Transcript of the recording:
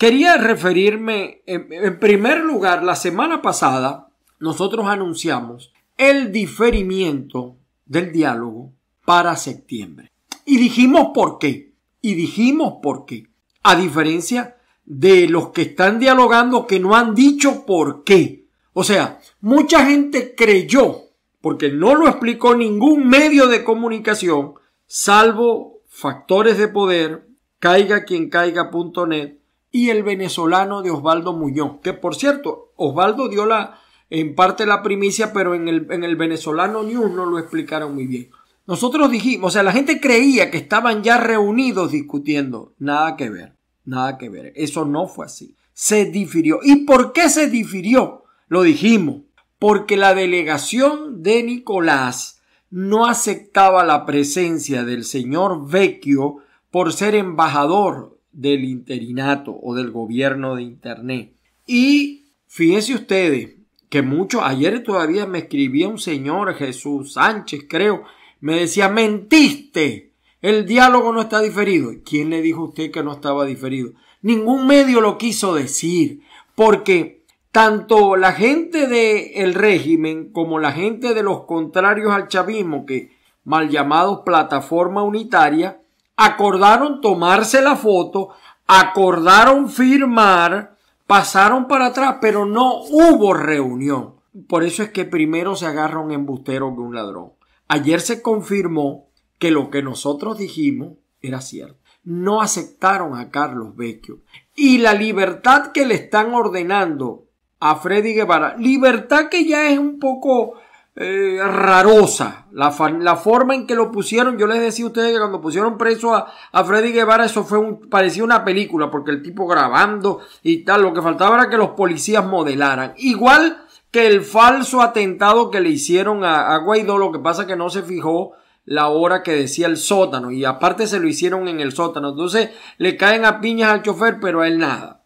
Quería referirme, en, primer lugar, la semana pasada nosotros anunciamos el diferimiento del diálogo para septiembre. Y dijimos por qué. Y dijimos por qué. A diferencia de los que están dialogando que no han dicho por qué. O sea, mucha gente creyó, porque no lo explicó ningún medio de comunicación, salvo factores de poder, caiga quien caiga.net, y el venezolano de Osvaldo Muñoz, que por cierto, Osvaldo dio la, en parte la primicia, pero en el, en el venezolano News no lo explicaron muy bien. Nosotros dijimos, o sea, la gente creía que estaban ya reunidos discutiendo. Nada que ver, nada que ver. Eso no fue así. Se difirió. ¿Y por qué se difirió? Lo dijimos. Porque la delegación de Nicolás no aceptaba la presencia del señor Vecchio por ser embajador del interinato o del gobierno de Internet. Y fíjense ustedes que muchos, ayer todavía me escribía un señor, Jesús Sánchez creo, me decía, mentiste, el diálogo no está diferido. ¿Quién le dijo a usted que no estaba diferido? Ningún medio lo quiso decir, porque tanto la gente del régimen como la gente de los contrarios al chavismo, que mal llamados plataforma unitaria, acordaron tomarse la foto, acordaron firmar, pasaron para atrás, pero no hubo reunión. Por eso es que primero se agarra un embustero que un ladrón. Ayer se confirmó que lo que nosotros dijimos era cierto. No aceptaron a Carlos Vecchio. Y la libertad que le están ordenando a Freddy Guevara, libertad que ya es un poco eh, rarosa. La, forma en que lo pusieron, yo les decía a ustedes que cuando pusieron preso a, Freddy Guevara, eso fue un, parecía una película, porque el tipo grabando y tal, lo que faltaba era que los policías modelaran. Igual que el falso atentado que le hicieron a, a Guaidó, lo que pasa que no se fijó la hora que decía el sótano y aparte se lo hicieron en el sótano. Entonces le caen a piñas al chofer, pero a él nada.